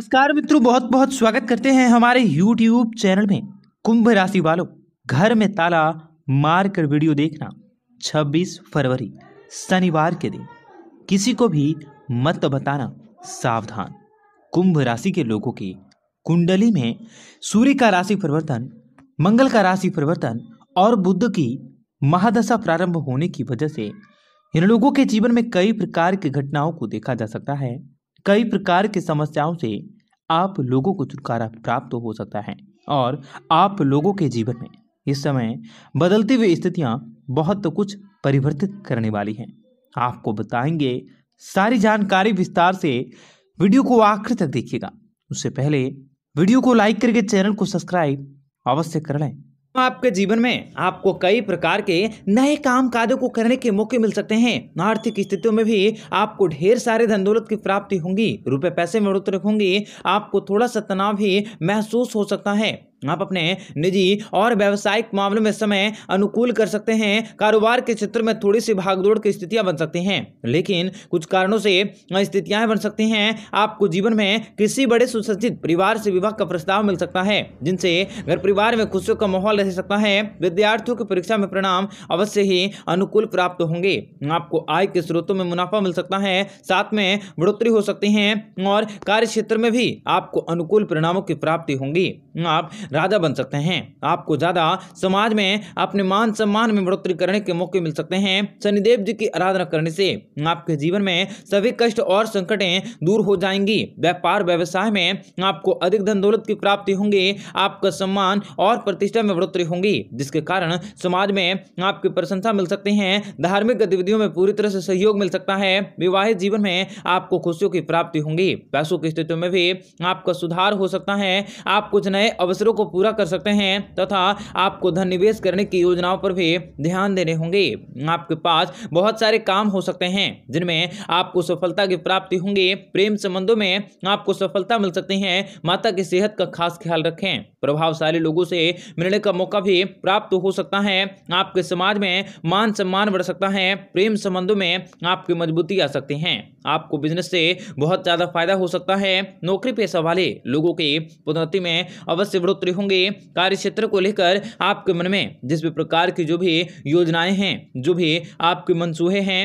नमस्कार मित्रों बहुत बहुत स्वागत करते हैं हमारे YouTube चैनल में कुंभ राशि वालों घर में ताला मार कर वीडियो देखना 26 फरवरी शनिवार के दिन किसी को भी मत बताना सावधान कुंभ राशि के लोगों की कुंडली में सूर्य का राशि परिवर्तन मंगल का राशि परिवर्तन और बुद्ध की महादशा प्रारंभ होने की वजह से इन लोगों के जीवन में कई प्रकार की घटनाओं को देखा जा सकता है कई प्रकार की समस्याओं से आप लोगों को छुटकारा प्राप्त हो सकता है और आप लोगों के जीवन में इस समय बदलती हुई स्थितियां बहुत तो कुछ परिवर्तित करने वाली हैं आपको बताएंगे सारी जानकारी विस्तार से वीडियो को आखिर तक देखिएगा उससे पहले वीडियो को लाइक करके चैनल को सब्सक्राइब अवश्य कर लें आपके जीवन में आपको कई प्रकार के नए काम काजों को करने के मौके मिल सकते हैं आर्थिक स्थितियों में भी आपको ढेर सारे धन दौलत की प्राप्ति होंगी रुपए पैसे में बढ़ोतरी होंगी आपको थोड़ा सा तनाव भी महसूस हो सकता है आप अपने निजी और व्यावसायिक मामलों में समय अनुकूल कर सकते हैं कारोबार के क्षेत्र में थोड़ी सी भागदौड़ की स्थितियां बन सकती हैं लेकिन कुछ कारणों से स्थितियां बन सकती हैं आपको जीवन में किसी बड़े सुसज्जित परिवार से विवाह का प्रस्ताव मिल सकता है जिनसे घर परिवार में खुशियों का माहौल रह सकता है विद्यार्थियों की परीक्षा में परिणाम अवश्य ही अनुकूल प्राप्त होंगे आपको आय के स्रोतों में मुनाफा मिल सकता है साथ में बढ़ोतरी हो सकती है और कार्य में भी आपको अनुकूल परिणामों की प्राप्ति होंगी आप राजा बन सकते हैं आपको ज़्यादा समाज में अपने मान सम्मान में बढ़ोतरी करने के मौके मिल सकते हैं शनिदेव जी की आराधना करने से आपके जीवन में सभी कष्ट और संकटें दूर हो जाएंगी व्यापार व्यवसाय में आपको अधिक धन दौलत की प्राप्ति होंगी आपका सम्मान और प्रतिष्ठा में बढ़ोतरी होंगी जिसके कारण समाज में आपकी प्रशंसा मिल सकती है धार्मिक गतिविधियों में पूरी तरह से सहयोग मिल सकता है विवाहित जीवन में आपको खुशियों की प्राप्ति होंगी पैसों की स्थितियों में भी आपका सुधार हो सकता है आप कुछ नए अवसरों को को पूरा कर सकते हैं तथा आपको धन निवेश करने की योजनाओं पर भी ध्यान देने होंगे आपके पास बहुत सारे काम हो सकते हैं जिनमें आपको सफलता की प्राप्ति होंगे प्रेम संबंधों में आपको सफलता मिल सकती है माता की सेहत का खास ख्याल रखें प्रभावशाली लोगों से मिलने का मौका भी प्राप्त हो सकता है आपके समाज में मान सम्मान बढ़ सकता है प्रेम संबंधों में आपकी मजबूती आ सकती है आपको बिजनेस से बहुत ज़्यादा फायदा हो सकता है नौकरी पेशा वाले लोगों की पदोन्नति में अवश्य बढ़ोतरी पूरे होंगे कार्य क्षेत्र को लेकर आपके मन में जिस भी प्रकार की जो भी योजनाएं हैं जो भी आपके मनसूहे हैं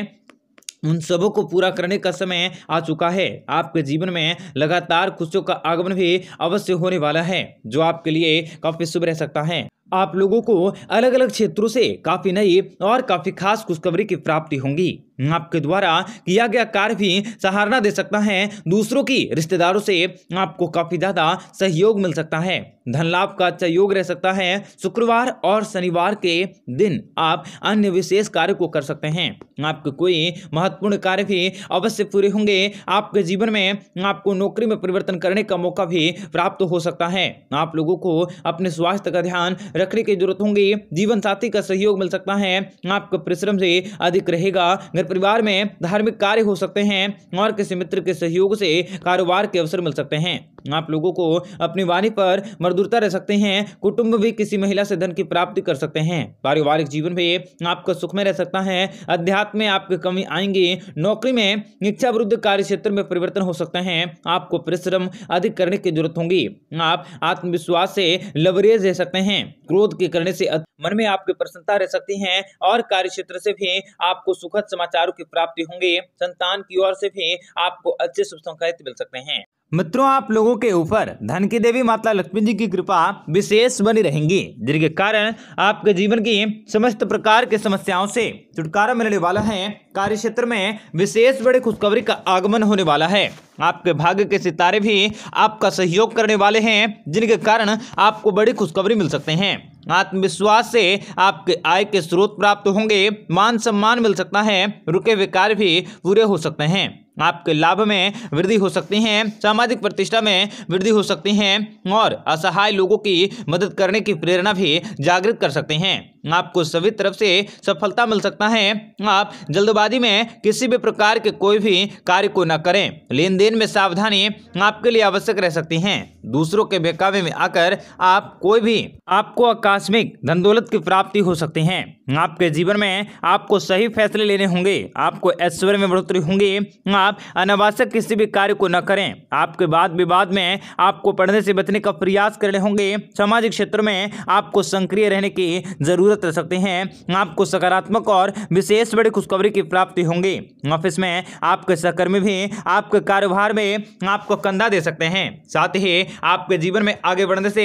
उन सबों को पूरा करने का समय आ चुका है आपके जीवन में लगातार खुशियों का आगमन भी अवश्य होने वाला है जो आपके लिए काफी शुभ रह सकता है आप लोगों को अलग अलग क्षेत्रों से काफी नई और काफी खास खुशखबरी की प्राप्ति होंगी आपके द्वारा किया गया कार्य भी सहारना दे सकता है दूसरों की रिश्तेदारों से आपको काफ़ी ज़्यादा सहयोग मिल सकता है धन लाभ का अच्छा योग रह सकता है शुक्रवार और शनिवार के दिन आप अन्य विशेष कार्य को कर सकते हैं आपके कोई महत्वपूर्ण कार्य भी अवश्य पूरे होंगे आपके जीवन में आपको नौकरी में परिवर्तन करने का मौका भी प्राप्त हो सकता है आप लोगों को अपने स्वास्थ्य का ध्यान रखने की जरूरत होंगी जीवन साथी का सहयोग मिल सकता है आपका परिश्रम से अधिक रहेगा परिवार में धार्मिक कार्य हो सकते हैं और किसी मित्र के सहयोग से कारोबार के अवसर मिल सकते हैं आप लोगों को अपनी वाणी पर मर्दुरता रह सकते हैं कुटुंब भी किसी महिला से धन की प्राप्ति कर सकते हैं पारिवारिक जीवन में आपका सुख में रह सकता है अध्यात्म में आपकी कमी आएंगी नौकरी में इच्छा विरुद्ध कार्य क्षेत्र में परिवर्तन हो सकते हैं आपको परिश्रम अधिक करने की जरूरत होगी आप आत्मविश्वास से लवरेज रह सकते हैं क्रोध के करने से मन में आपकी प्रसन्नता रह सकती है और कार्य क्षेत्र से भी आपको सुखद समाचारों की प्राप्ति होंगे संतान की ओर से भी आपको अच्छे शुभ संकेत मिल सकते हैं मित्रों आप लोगों के ऊपर धन की देवी माता लक्ष्मी जी की कृपा विशेष बनी रहेंगी जिनके कारण आपके जीवन की समस्त प्रकार के समस्याओं से छुटकारा मिलने वाला है कार्य क्षेत्र में विशेष बड़ी खुशखबरी का आगमन होने वाला है आपके भाग्य के सितारे भी आपका सहयोग करने वाले हैं जिनके कारण आपको बड़ी खुशखबरी मिल सकते हैं आत्मविश्वास से आपके आय के स्रोत प्राप्त होंगे मान सम्मान मिल सकता है रुके हुए कार्य भी पूरे हो सकते हैं आपके लाभ में वृद्धि हो सकती है सामाजिक प्रतिष्ठा में वृद्धि हो सकती है और असहाय लोगों की मदद करने की प्रेरणा भी जागृत कर सकते हैं आपको सभी तरफ से सफलता मिल सकता है आप जल्दबाजी में किसी भी प्रकार के कोई भी कार्य को न करें लेन देन में सावधानी आपके लिए आवश्यक रह सकती है दूसरों के बेकावे में आकर आप कोई भी आपको आकस्मिक धन दौलत की प्राप्ति हो सकती है आपके जीवन में आपको सही फैसले लेने होंगे आपको ऐश्वर्य में बढ़ोतरी होंगी आप अनावश्यक किसी भी कार्य को न करें आपके बाद विवाद में आपको पढ़ने से बचने का प्रयास करने होंगे सामाजिक क्षेत्र में आपको सक्रिय रहने की जरूरत मजबूत रह सकते हैं आपको सकारात्मक और विशेष बड़ी खुशखबरी की प्राप्ति होंगी ऑफिस में आपके सहकर्मी भी आपके कारोबार में आपको कंधा दे सकते हैं साथ ही आपके जीवन में आगे बढ़ने से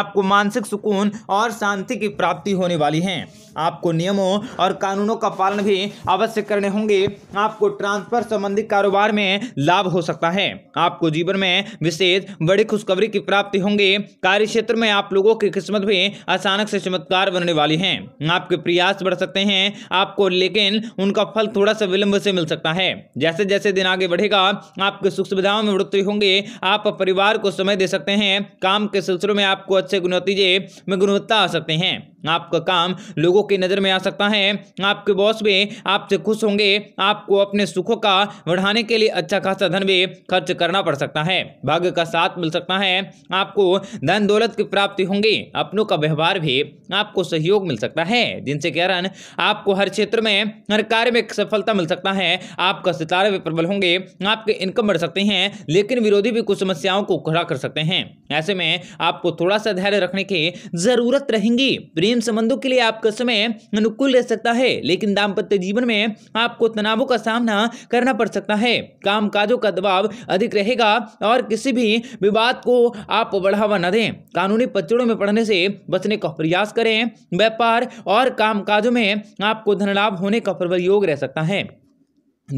आपको मानसिक सुकून और शांति की प्राप्ति होने वाली है आपको नियमों और कानूनों का पालन भी अवश्य करने होंगे आपको ट्रांसफर संबंधी कारोबार में लाभ हो सकता है आपको जीवन में विशेष बड़ी खुशखबरी की प्राप्ति होंगी कार्य क्षेत्र में आप लोगों की किस्मत भी अचानक से चमत्कार बनने वाली है हैं आपके प्रयास बढ़ सकते हैं आपको लेकिन उनका फल थोड़ा सा विलंब से मिल सकता है जैसे जैसे दिन आगे बढ़ेगा आपके सुख सुविधाओं में बढ़ोतरी होंगे आप परिवार को समय दे सकते हैं काम के सिलसिलों में आपको अच्छे नतीजे में गुणवत्ता आ सकते हैं आपका काम लोगों की नज़र में आ सकता है आपके बॉस भी आपसे खुश होंगे आपको अपने सुखों का बढ़ाने के लिए अच्छा खासा धन भी खर्च करना पड़ सकता है भाग्य का साथ मिल सकता है आपको धन दौलत की प्राप्ति होंगी अपनों का व्यवहार भी आपको सहयोग मिल सकता है जिनसे कारण आपको हर क्षेत्र में हर कार्य में सफलता मिल सकता है आपका सितारे भी प्रबल होंगे आपके इनकम बढ़ सकते हैं लेकिन विरोधी भी कुछ समस्याओं को खड़ा कर सकते हैं ऐसे में आपको थोड़ा सा धैर्य रखने की जरूरत रहेंगी प्रेम संबंधों के लिए आपका समय अनुकूल रह सकता है लेकिन दाम्पत्य जीवन में आपको तनावों का सामना करना पड़ सकता है काम काजों का दबाव अधिक रहेगा और किसी भी विवाद को आप बढ़ावा न दें कानूनी पचड़ों में पढ़ने से बचने का प्रयास करें व्यापार और काम काजों में आपको धन लाभ होने का प्रबल योग रह सकता है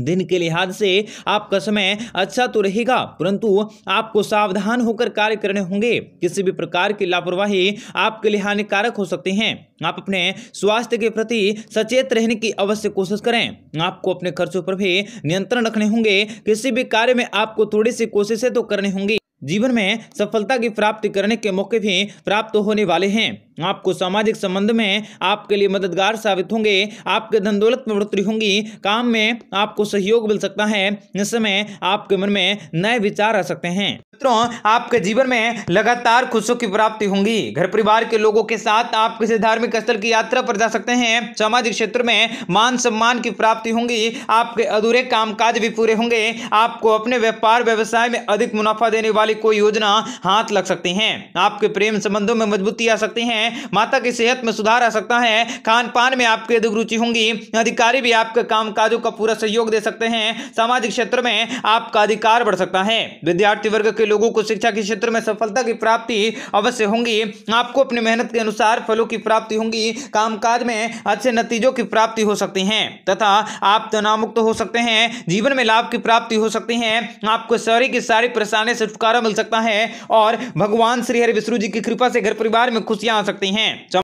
दिन के लिहाज से आपका समय अच्छा तो रहेगा परंतु आपको सावधान होकर कार्य करने होंगे किसी भी प्रकार की लापरवाही आपके लिए हानिकारक हो सकते हैं आप अपने स्वास्थ्य के प्रति सचेत रहने की अवश्य कोशिश करें आपको अपने खर्चों पर भी नियंत्रण रखने होंगे किसी भी कार्य में आपको थोड़ी सी कोशिशें तो करनी होंगी जीवन में सफलता की प्राप्ति करने के मौके भी प्राप्त होने वाले हैं आपको सामाजिक संबंध में आपके लिए मददगार साबित होंगे आपके धन दौलत में बढ़ोतरी होंगी काम में आपको सहयोग मिल सकता है इस समय आपके मन में नए विचार आ सकते हैं मित्रों आपके जीवन में लगातार खुशियों की प्राप्ति होंगी घर परिवार के लोगों के साथ आप किसी धार्मिक स्थल की यात्रा पर जा सकते हैं सामाजिक क्षेत्र में मान सम्मान की प्राप्ति होंगी आपके अधूरे काम भी पूरे होंगे आपको अपने व्यापार व्यवसाय में अधिक मुनाफा देने वाली मुताबिक कोई योजना हाथ लग सकते हैं आपके प्रेम संबंधों में मजबूती आ सकती है माता की सेहत में सुधार आ सकता है खान पान में आपकी अधिक रुचि होंगी अधिकारी भी आपके कामकाजों का पूरा सहयोग दे सकते हैं सामाजिक क्षेत्र में आपका अधिकार बढ़ सकता है विद्यार्थी वर्ग के लोगों को शिक्षा के क्षेत्र में सफलता की प्राप्ति अवश्य होंगी आपको अपनी मेहनत के अनुसार फलों की प्राप्ति होंगी कामकाज में अच्छे नतीजों की प्राप्ति हो सकती है तथा आप तनावमुक्त तो हो सकते हैं जीवन में लाभ की प्राप्ति हो सकती है आपको सारी की सारी परेशानी से छुटकारा छुटकारा मिल सकता है और भगवान श्री हरि विष्णु जी की कृपा से घर परिवार में खुशियां आ सकती हैं